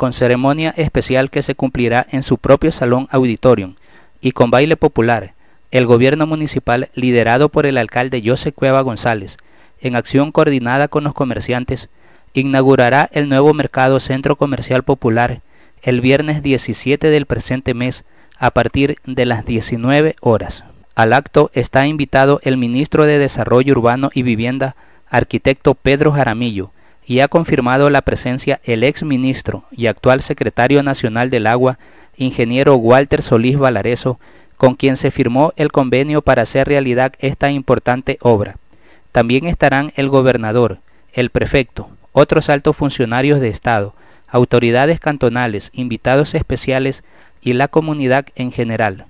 con ceremonia especial que se cumplirá en su propio salón auditorium, y con baile popular, el gobierno municipal liderado por el alcalde José Cueva González, en acción coordinada con los comerciantes, inaugurará el nuevo mercado Centro Comercial Popular el viernes 17 del presente mes a partir de las 19 horas. Al acto está invitado el ministro de Desarrollo Urbano y Vivienda, arquitecto Pedro Jaramillo, y ha confirmado la presencia el ex ministro y actual secretario nacional del agua, ingeniero Walter Solís Valareso, con quien se firmó el convenio para hacer realidad esta importante obra. También estarán el gobernador, el prefecto, otros altos funcionarios de Estado, autoridades cantonales, invitados especiales y la comunidad en general.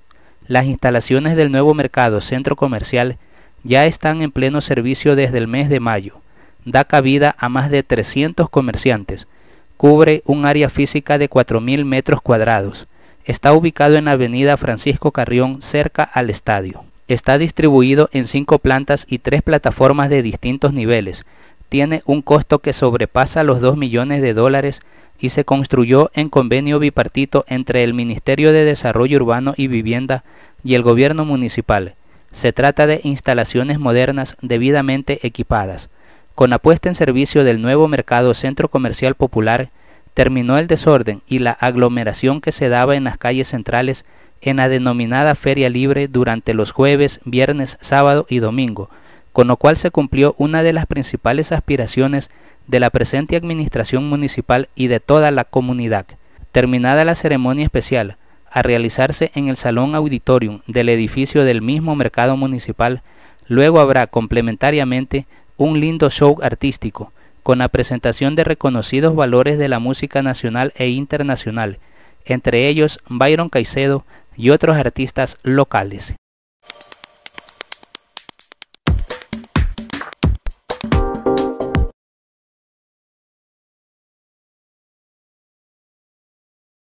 Las instalaciones del nuevo mercado centro comercial ya están en pleno servicio desde el mes de mayo da cabida a más de 300 comerciantes, cubre un área física de 4.000 metros cuadrados, está ubicado en la avenida Francisco Carrión cerca al estadio. Está distribuido en cinco plantas y tres plataformas de distintos niveles. Tiene un costo que sobrepasa los 2 millones de dólares y se construyó en convenio bipartito entre el Ministerio de Desarrollo Urbano y Vivienda y el Gobierno Municipal. Se trata de instalaciones modernas debidamente equipadas. Con la puesta en servicio del nuevo mercado centro comercial popular, terminó el desorden y la aglomeración que se daba en las calles centrales en la denominada Feria Libre durante los jueves, viernes, sábado y domingo, con lo cual se cumplió una de las principales aspiraciones de la presente administración municipal y de toda la comunidad. Terminada la ceremonia especial, a realizarse en el Salón Auditorium del edificio del mismo mercado municipal, luego habrá complementariamente un lindo show artístico, con la presentación de reconocidos valores de la música nacional e internacional, entre ellos Byron Caicedo y otros artistas locales.